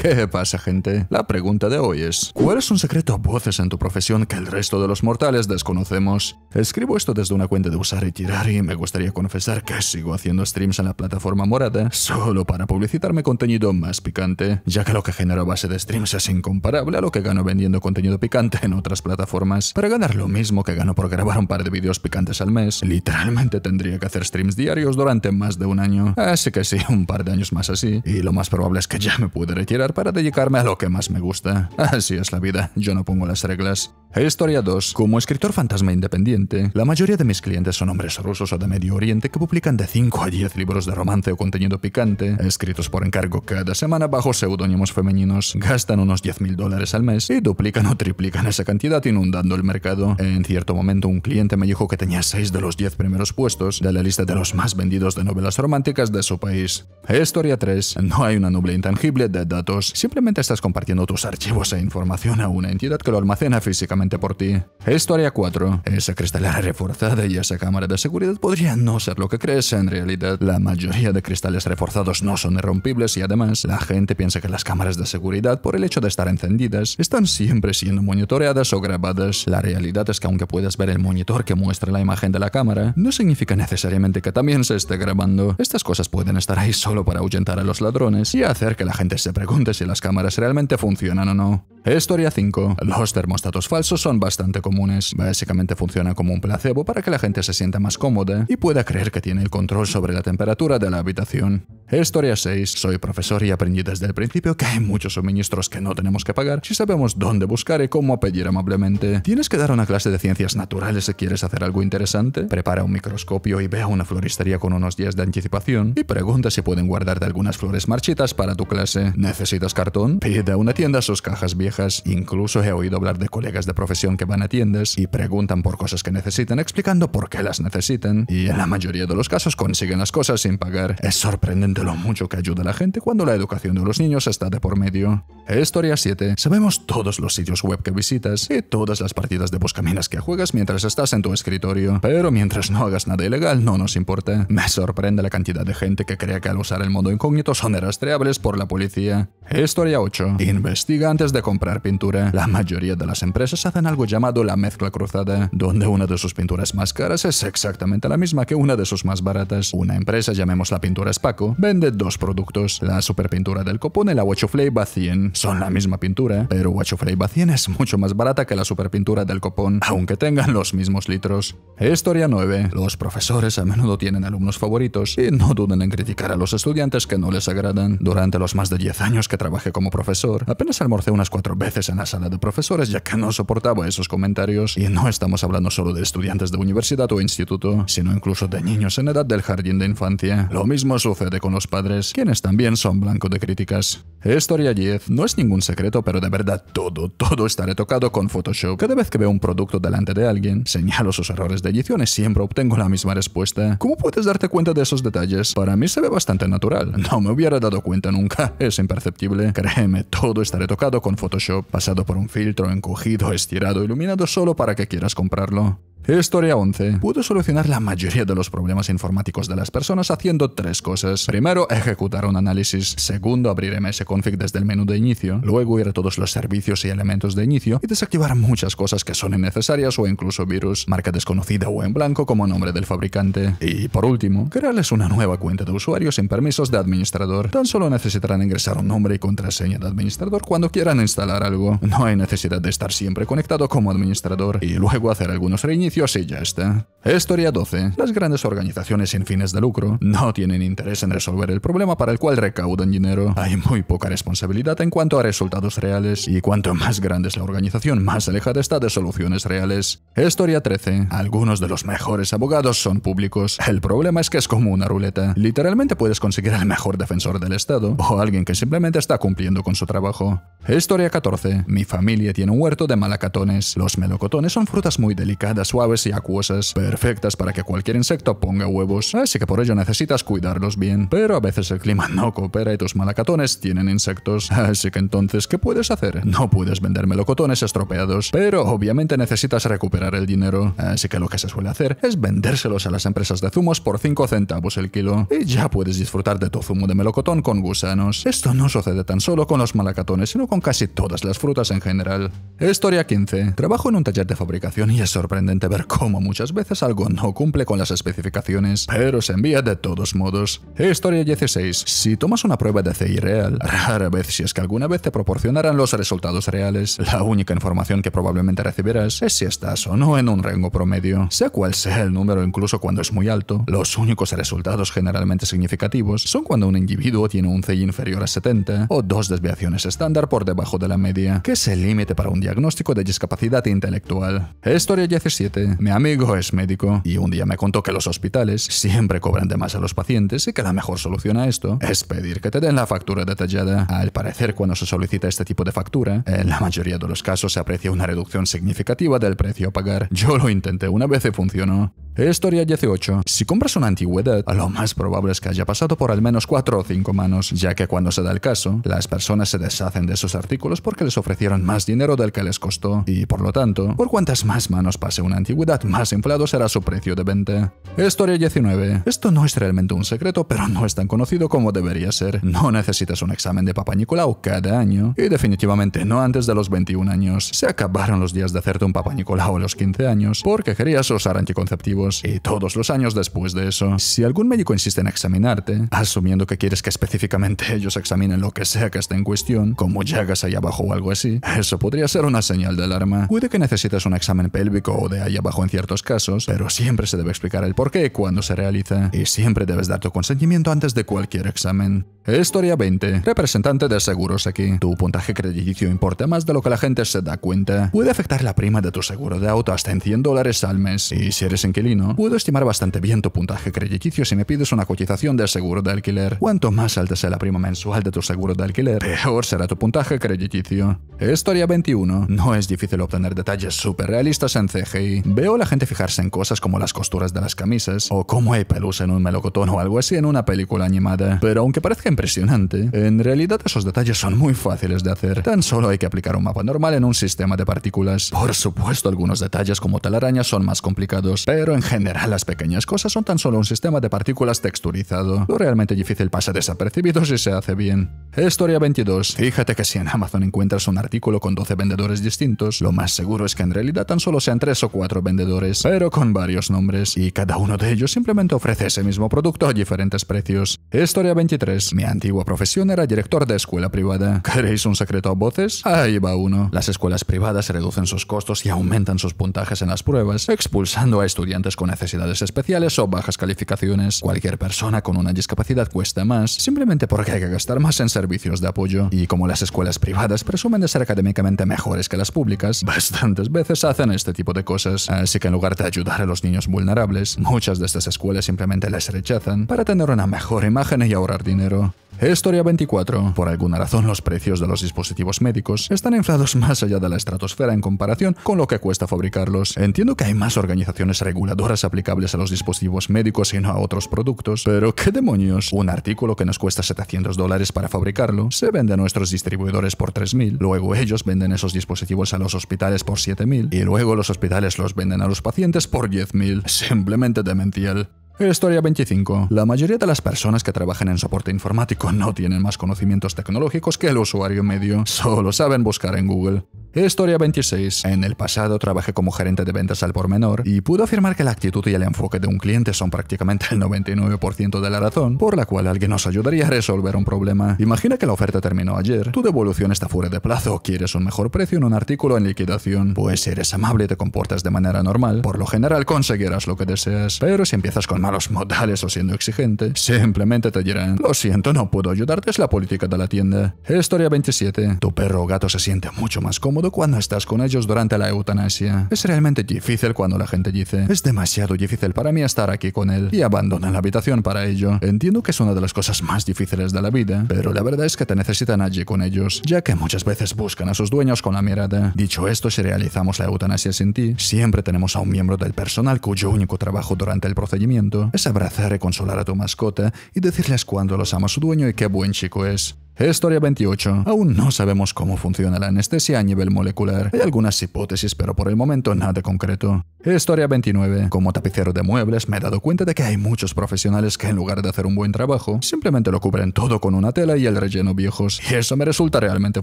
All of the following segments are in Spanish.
¿Qué pasa gente? La pregunta de hoy es, ¿cuál es un secreto a voces en tu profesión que el resto de los mortales desconocemos? Escribo esto desde una cuenta de usar y tirar y me gustaría confesar que sigo haciendo streams en la plataforma morada solo para publicitarme contenido más picante, ya que lo que genero a base de streams es incomparable a lo que gano vendiendo contenido picante en otras plataformas. Para ganar lo mismo que gano por grabar un par de vídeos picantes al mes, literalmente tendría que hacer streams diarios durante más de un año. Así que sí, un par de años más así, y lo más probable es que ya me pude retirar para dedicarme a lo que más me gusta. Así es la vida, yo no pongo las reglas. Historia 2. Como escritor fantasma independiente, la mayoría de mis clientes son hombres rusos o de Medio Oriente que publican de 5 a 10 libros de romance o contenido picante, escritos por encargo cada semana bajo seudónimos femeninos, gastan unos 10.000 dólares al mes y duplican o triplican esa cantidad inundando el mercado. En cierto momento un cliente me dijo que tenía 6 de los 10 primeros puestos de la lista de los más vendidos de novelas románticas de su país. Historia 3. No hay una nube intangible de datos simplemente estás compartiendo tus archivos e información a una entidad que lo almacena físicamente por ti. Historia 4. Esa cristalera reforzada y esa cámara de seguridad podrían no ser lo que crees en realidad. La mayoría de cristales reforzados no son irrompibles y además la gente piensa que las cámaras de seguridad, por el hecho de estar encendidas, están siempre siendo monitoreadas o grabadas. La realidad es que aunque puedas ver el monitor que muestra la imagen de la cámara, no significa necesariamente que también se esté grabando. Estas cosas pueden estar ahí solo para ahuyentar a los ladrones y hacer que la gente se pregunte si las cámaras realmente funcionan o no. Historia 5. Los termostatos falsos son bastante comunes. Básicamente funcionan como un placebo para que la gente se sienta más cómoda y pueda creer que tiene el control sobre la temperatura de la habitación. Historia 6. Soy profesor y aprendí desde el principio que hay muchos suministros que no tenemos que pagar si sabemos dónde buscar y cómo pedir amablemente. ¿Tienes que dar una clase de ciencias naturales si quieres hacer algo interesante? Prepara un microscopio y ve a una floristería con unos días de anticipación y pregunta si pueden guardarte algunas flores marchitas para tu clase. ¿Necesitas cartón? Pide a una tienda sus cajas viejas. Incluso he oído hablar de colegas de profesión que van a tiendas y preguntan por cosas que necesitan explicando por qué las necesitan y en la mayoría de los casos consiguen las cosas sin pagar. Es sorprendente lo mucho que ayuda a la gente cuando la educación de los niños está de por medio. Historia 7. Sabemos todos los sitios web que visitas y todas las partidas de buscaminas que juegas mientras estás en tu escritorio, pero mientras no hagas nada ilegal no nos importa. Me sorprende la cantidad de gente que cree que al usar el modo incógnito son rastreables por la policía. Historia 8. Investiga antes de comprar pintura. La mayoría de las empresas hacen algo llamado la mezcla cruzada, donde una de sus pinturas más caras es exactamente la misma que una de sus más baratas. Una empresa, llamemos la pintura Spaco, de dos productos, la superpintura del copón y la Wachoflay Bacien. Son la misma pintura, pero Wachoflay Bacien es mucho más barata que la superpintura del copón, aunque tengan los mismos litros. Historia 9. Los profesores a menudo tienen alumnos favoritos y no duden en criticar a los estudiantes que no les agradan. Durante los más de 10 años que trabajé como profesor, apenas almorcé unas cuatro veces en la sala de profesores ya que no soportaba esos comentarios y no estamos hablando solo de estudiantes de universidad o instituto, sino incluso de niños en edad del jardín de infancia. Lo mismo sucede con los padres, quienes también son blanco de críticas. Historia 10 no es ningún secreto, pero de verdad todo, todo estaré tocado con Photoshop. Cada vez que veo un producto delante de alguien, señalo sus errores de edición y siempre obtengo la misma respuesta. ¿Cómo puedes darte cuenta de esos detalles? Para mí se ve bastante natural. No me hubiera dado cuenta nunca. Es imperceptible. Créeme, todo estaré tocado con Photoshop, pasado por un filtro, encogido, estirado, iluminado solo para que quieras comprarlo. Historia 11. Pudo solucionar la mayoría de los problemas informáticos de las personas haciendo tres cosas. Primero, ejecutar un análisis. Segundo, abrir msconfig desde el menú de inicio. Luego, ir a todos los servicios y elementos de inicio y desactivar muchas cosas que son innecesarias o incluso virus, marca desconocida o en blanco como nombre del fabricante. Y por último, crearles una nueva cuenta de usuario sin permisos de administrador. Tan solo necesitarán ingresar un nombre y contraseña de administrador cuando quieran instalar algo. No hay necesidad de estar siempre conectado como administrador y luego hacer algunos reinicios y ya está. Historia 12. Las grandes organizaciones sin fines de lucro no tienen interés en resolver el problema para el cual recaudan dinero. Hay muy poca responsabilidad en cuanto a resultados reales y cuanto más grande es la organización, más alejada está de soluciones reales. Historia 13. Algunos de los mejores abogados son públicos. El problema es que es como una ruleta. Literalmente puedes conseguir al mejor defensor del Estado o alguien que simplemente está cumpliendo con su trabajo. Historia 14. Mi familia tiene un huerto de malacatones. Los melocotones son frutas muy delicadas o suaves y acuosas, perfectas para que cualquier insecto ponga huevos, así que por ello necesitas cuidarlos bien. Pero a veces el clima no coopera y tus malacatones tienen insectos, así que entonces, ¿qué puedes hacer? No puedes vender melocotones estropeados, pero obviamente necesitas recuperar el dinero, así que lo que se suele hacer es vendérselos a las empresas de zumos por 5 centavos el kilo, y ya puedes disfrutar de tu zumo de melocotón con gusanos. Esto no sucede tan solo con los malacatones, sino con casi todas las frutas en general. Historia 15. Trabajo en un taller de fabricación y es sorprendente ver cómo muchas veces algo no cumple con las especificaciones, pero se envía de todos modos. Historia 16. Si tomas una prueba de CI real, rara vez si es que alguna vez te proporcionarán los resultados reales, la única información que probablemente recibirás es si estás o no en un rango promedio. Sea cual sea el número incluso cuando es muy alto, los únicos resultados generalmente significativos son cuando un individuo tiene un CI inferior a 70 o dos desviaciones estándar por debajo de la media, que es el límite para un diagnóstico de discapacidad intelectual. Historia 17. Mi amigo es médico y un día me contó que los hospitales siempre cobran de más a los pacientes y que la mejor solución a esto es pedir que te den la factura detallada. Al parecer, cuando se solicita este tipo de factura, en la mayoría de los casos se aprecia una reducción significativa del precio a pagar. Yo lo intenté una vez y funcionó. Historia 18. Si compras una antigüedad, lo más probable es que haya pasado por al menos 4 o 5 manos, ya que cuando se da el caso, las personas se deshacen de esos artículos porque les ofrecieron más dinero del que les costó, y por lo tanto, por cuantas más manos pase una antigüedad, más inflado será su precio de venta. Historia 19. Esto no es realmente un secreto, pero no es tan conocido como debería ser. No necesitas un examen de Papa Nicolau cada año, y definitivamente no antes de los 21 años. Se acabaron los días de hacerte un Papa Nicolau a los 15 años porque querías usar anticonceptivos y todos los años después de eso, si algún médico insiste en examinarte, asumiendo que quieres que específicamente ellos examinen lo que sea que esté en cuestión, como llegas ahí abajo o algo así, eso podría ser una señal de alarma. Puede que necesites un examen pélvico o de ahí abajo en ciertos casos, pero siempre se debe explicar el por qué cuando se realiza y siempre debes dar tu consentimiento antes de cualquier examen. Historia 20. Representante de seguros aquí. Tu puntaje crediticio importa más de lo que la gente se da cuenta. Puede afectar la prima de tu seguro de auto hasta en 100 dólares al mes. Y si eres inquilino, puedo estimar bastante bien tu puntaje crediticio si me pides una cotización del seguro de alquiler. Cuanto más alta sea la prima mensual de tu seguro de alquiler, peor será tu puntaje crediticio. Historia 21. No es difícil obtener detalles súper realistas en CGI. Veo a la gente fijarse en cosas como las costuras de las camisas, o cómo hay pelus en un melocotón o algo así en una película animada. Pero aunque parezca impresionante, en realidad esos detalles son muy fáciles de hacer. Tan solo hay que aplicar un mapa normal en un sistema de partículas. Por supuesto, algunos detalles como talaraña son más complicados, pero en en general las pequeñas cosas son tan solo un sistema de partículas texturizado. Lo realmente difícil pasa desapercibido si se hace bien. Historia 22. Fíjate que si en Amazon encuentras un artículo con 12 vendedores distintos, lo más seguro es que en realidad tan solo sean 3 o 4 vendedores, pero con varios nombres, y cada uno de ellos simplemente ofrece ese mismo producto a diferentes precios. Historia 23. Mi antigua profesión era director de escuela privada. ¿Queréis un secreto a voces? Ahí va uno. Las escuelas privadas reducen sus costos y aumentan sus puntajes en las pruebas, expulsando a estudiantes con necesidades especiales o bajas calificaciones. Cualquier persona con una discapacidad cuesta más, simplemente porque hay que gastar más en servicios de apoyo. Y como las escuelas privadas presumen de ser académicamente mejores que las públicas, bastantes veces hacen este tipo de cosas. Así que en lugar de ayudar a los niños vulnerables, muchas de estas escuelas simplemente les rechazan para tener una mejor imagen y ahorrar dinero. Historia 24. Por alguna razón, los precios de los dispositivos médicos están inflados más allá de la estratosfera en comparación con lo que cuesta fabricarlos. Entiendo que hay más organizaciones reguladoras aplicables a los dispositivos médicos y no a otros productos, pero ¿qué demonios? Un artículo que nos cuesta 700 dólares para fabricarlo se vende a nuestros distribuidores por 3.000, luego ellos venden esos dispositivos a los hospitales por 7.000 y luego los hospitales los venden a los pacientes por 10.000. Simplemente demencial. Historia 25. La mayoría de las personas que trabajan en soporte informático no tienen más conocimientos tecnológicos que el usuario medio, solo saben buscar en Google. Historia 26. En el pasado trabajé como gerente de ventas al por menor y puedo afirmar que la actitud y el enfoque de un cliente son prácticamente el 99% de la razón por la cual alguien nos ayudaría a resolver un problema. Imagina que la oferta terminó ayer, tu devolución está fuera de plazo, quieres un mejor precio en un artículo en liquidación, pues eres amable y te comportas de manera normal, por lo general conseguirás lo que deseas, pero si empiezas con malos modales o siendo exigente, simplemente te dirán, lo siento, no puedo ayudarte, es la política de la tienda. Historia 27. Tu perro o gato se siente mucho más cómodo cuando estás con ellos durante la eutanasia. Es realmente difícil cuando la gente dice, es demasiado difícil para mí estar aquí con él, y abandona la habitación para ello. Entiendo que es una de las cosas más difíciles de la vida, pero la verdad es que te necesitan allí con ellos, ya que muchas veces buscan a sus dueños con la mirada. Dicho esto, si realizamos la eutanasia sin ti, siempre tenemos a un miembro del personal cuyo único trabajo durante el procedimiento es abrazar y consolar a tu mascota y decirles cuándo los ama su dueño y qué buen chico es. Historia 28. Aún no sabemos cómo funciona la anestesia a nivel molecular. Hay algunas hipótesis, pero por el momento nada concreto. Historia 29. Como tapicero de muebles me he dado cuenta de que hay muchos profesionales que en lugar de hacer un buen trabajo, simplemente lo cubren todo con una tela y el relleno viejos. Y eso me resulta realmente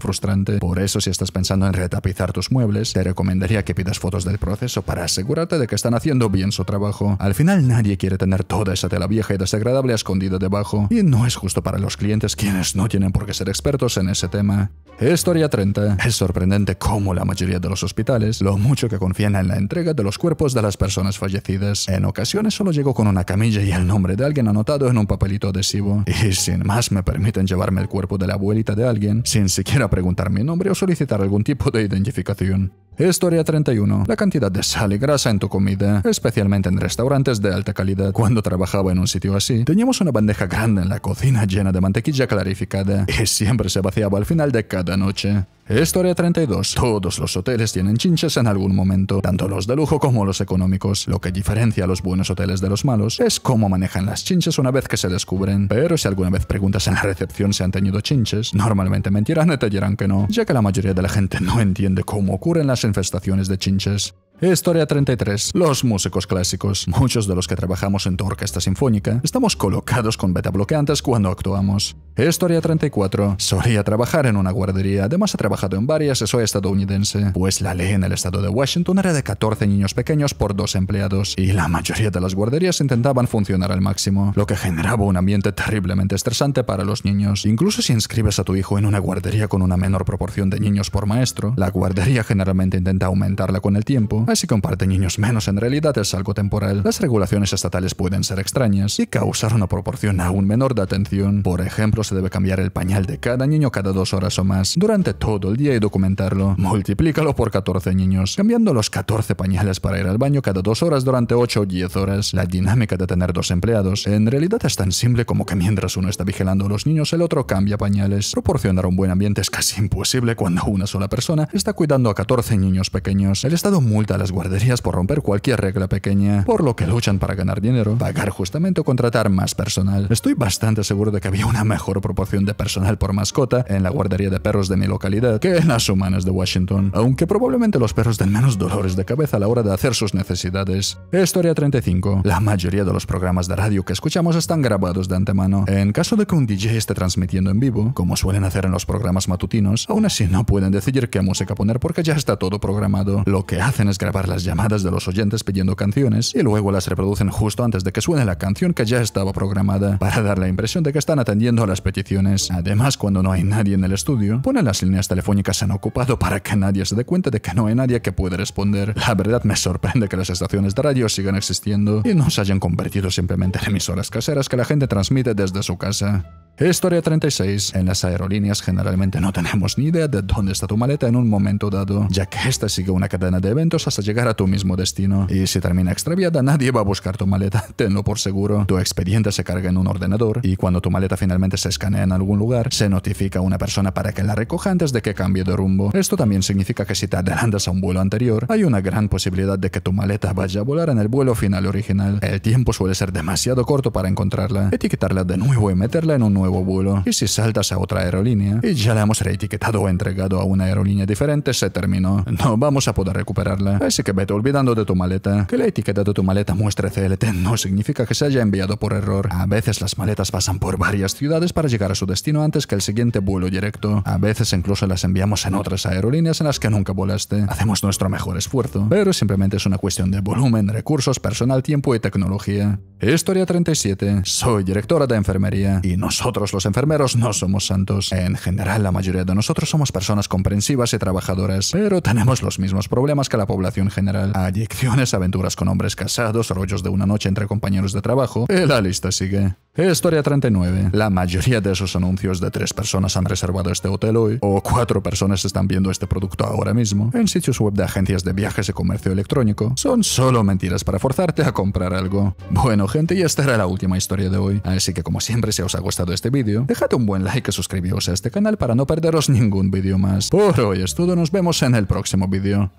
frustrante. Por eso si estás pensando en retapizar tus muebles, te recomendaría que pidas fotos del proceso para asegurarte de que están haciendo bien su trabajo. Al final nadie quiere tener toda esa tela vieja y desagradable escondida debajo. Y no es justo para los clientes quienes no tienen por que ser expertos en ese tema. Historia 30. Es sorprendente cómo la mayoría de los hospitales lo mucho que confían en la entrega de los cuerpos de las personas fallecidas. En ocasiones solo llego con una camilla y el nombre de alguien anotado en un papelito adhesivo. Y sin más me permiten llevarme el cuerpo de la abuelita de alguien sin siquiera preguntar mi nombre o solicitar algún tipo de identificación. Historia 31. La cantidad de sal y grasa en tu comida, especialmente en restaurantes de alta calidad. Cuando trabajaba en un sitio así, teníamos una bandeja grande en la cocina llena de mantequilla clarificada y siempre se vaciaba al final de cada noche. Historia 32. Todos los hoteles tienen chinches en algún momento, tanto los de lujo como los económicos. Lo que diferencia a los buenos hoteles de los malos es cómo manejan las chinches una vez que se descubren. Pero si alguna vez preguntas en la recepción si han tenido chinches, normalmente mentirán y te dirán que no, ya que la mayoría de la gente no entiende cómo ocurren las infestaciones de chinches. Historia 33. Los músicos clásicos. Muchos de los que trabajamos en tu orquesta sinfónica estamos colocados con beta bloqueantes cuando actuamos. Historia 34. Solía trabajar en una guardería, además he trabajado en varias y soy estadounidense, pues la ley en el estado de Washington era de 14 niños pequeños por dos empleados, y la mayoría de las guarderías intentaban funcionar al máximo, lo que generaba un ambiente terriblemente estresante para los niños. Incluso si inscribes a tu hijo en una guardería con una menor proporción de niños por maestro, la guardería generalmente intenta aumentarla con el tiempo, así comparte niños menos. En realidad es algo temporal. Las regulaciones estatales pueden ser extrañas y causar una proporción aún menor de atención. Por ejemplo, se debe cambiar el pañal de cada niño cada dos horas o más durante todo el día y documentarlo. Multiplícalo por 14 niños, cambiando los 14 pañales para ir al baño cada dos horas durante 8 o 10 horas. La dinámica de tener dos empleados en realidad es tan simple como que mientras uno está vigilando a los niños, el otro cambia pañales. Proporcionar un buen ambiente es casi imposible cuando una sola persona está cuidando a 14 niños pequeños. El Estado multa las guarderías por romper cualquier regla pequeña, por lo que luchan para ganar dinero, pagar justamente o contratar más personal. Estoy bastante seguro de que había una mejor proporción de personal por mascota en la guardería de perros de mi localidad que en las humanas de Washington, aunque probablemente los perros den menos dolores de cabeza a la hora de hacer sus necesidades. Historia 35. La mayoría de los programas de radio que escuchamos están grabados de antemano. En caso de que un DJ esté transmitiendo en vivo, como suelen hacer en los programas matutinos, aún así no pueden decidir qué música poner porque ya está todo programado. Lo que hacen es grabar grabar las llamadas de los oyentes pidiendo canciones y luego las reproducen justo antes de que suene la canción que ya estaba programada para dar la impresión de que están atendiendo a las peticiones. Además, cuando no hay nadie en el estudio, ponen las líneas telefónicas en ocupado para que nadie se dé cuenta de que no hay nadie que pueda responder. La verdad me sorprende que las estaciones de radio sigan existiendo y no se hayan convertido simplemente en emisoras caseras que la gente transmite desde su casa. Historia 36. En las aerolíneas generalmente no tenemos ni idea de dónde está tu maleta en un momento dado, ya que esta sigue una cadena de eventos hasta llegar a tu mismo destino. Y si termina extraviada, nadie va a buscar tu maleta, tenlo por seguro. Tu expediente se carga en un ordenador y cuando tu maleta finalmente se escanea en algún lugar, se notifica a una persona para que la recoja antes de que cambie de rumbo. Esto también significa que si te adelantas a un vuelo anterior, hay una gran posibilidad de que tu maleta vaya a volar en el vuelo final original. El tiempo suele ser demasiado corto para encontrarla, etiquetarla de nuevo y meterla en un nuevo vuelo. Y si saltas a otra aerolínea y ya la hemos reetiquetado o entregado a una aerolínea diferente, se terminó. No vamos a poder recuperarla. Así que vete olvidando de tu maleta. Que la etiqueta de tu maleta muestre CLT no significa que se haya enviado por error. A veces las maletas pasan por varias ciudades para llegar a su destino antes que el siguiente vuelo directo. A veces incluso las enviamos en otras aerolíneas en las que nunca volaste. Hacemos nuestro mejor esfuerzo, pero simplemente es una cuestión de volumen, recursos, personal, tiempo y tecnología. Historia 37. Soy directora de enfermería y nosotros los enfermeros no somos santos. En general, la mayoría de nosotros somos personas comprensivas y trabajadoras, pero tenemos los mismos problemas que la población general. Adicciones, aventuras con hombres casados, rollos de una noche entre compañeros de trabajo, la lista sigue. Historia 39. La mayoría de esos anuncios de tres personas han reservado este hotel hoy, o cuatro personas están viendo este producto ahora mismo, en sitios web de agencias de viajes y comercio electrónico, son solo mentiras para forzarte a comprar algo. Bueno gente, y esta era la última historia de hoy, así que como siempre si os ha gustado este vídeo, dejad un buen like y suscribíos a este canal para no perderos ningún vídeo más. Por hoy es todo, nos vemos en el próximo vídeo.